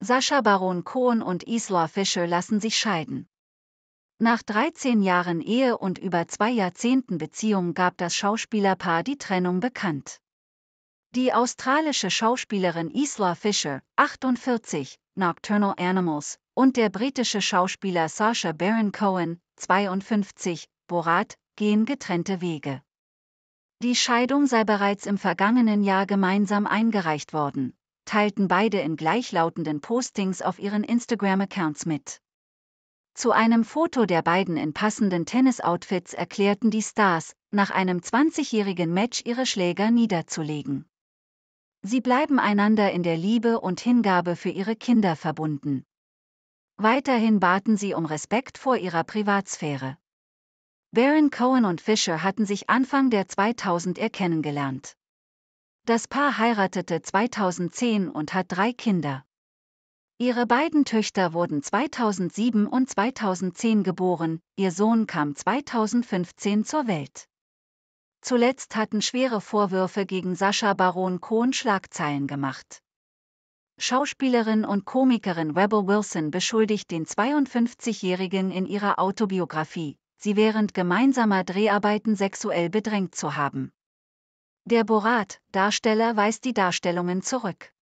Sascha Baron Cohen und Isla Fischer lassen sich scheiden. Nach 13 Jahren Ehe und über zwei Jahrzehnten Beziehung gab das Schauspielerpaar die Trennung bekannt. Die australische Schauspielerin Isla Fischer, 48, Nocturnal Animals, und der britische Schauspieler Sascha Baron Cohen, 52, Borat, gehen getrennte Wege. Die Scheidung sei bereits im vergangenen Jahr gemeinsam eingereicht worden, teilten beide in gleichlautenden Postings auf ihren Instagram-Accounts mit. Zu einem Foto der beiden in passenden Tennis-Outfits erklärten die Stars, nach einem 20-jährigen Match ihre Schläger niederzulegen. Sie bleiben einander in der Liebe und Hingabe für ihre Kinder verbunden. Weiterhin baten sie um Respekt vor ihrer Privatsphäre. Baron Cohen und Fisher hatten sich Anfang der 2000er kennengelernt. Das Paar heiratete 2010 und hat drei Kinder. Ihre beiden Töchter wurden 2007 und 2010 geboren, ihr Sohn kam 2015 zur Welt. Zuletzt hatten schwere Vorwürfe gegen Sascha Baron Cohen Schlagzeilen gemacht. Schauspielerin und Komikerin Rebel Wilson beschuldigt den 52-Jährigen in ihrer Autobiografie, sie während gemeinsamer Dreharbeiten sexuell bedrängt zu haben. Der Borat-Darsteller weist die Darstellungen zurück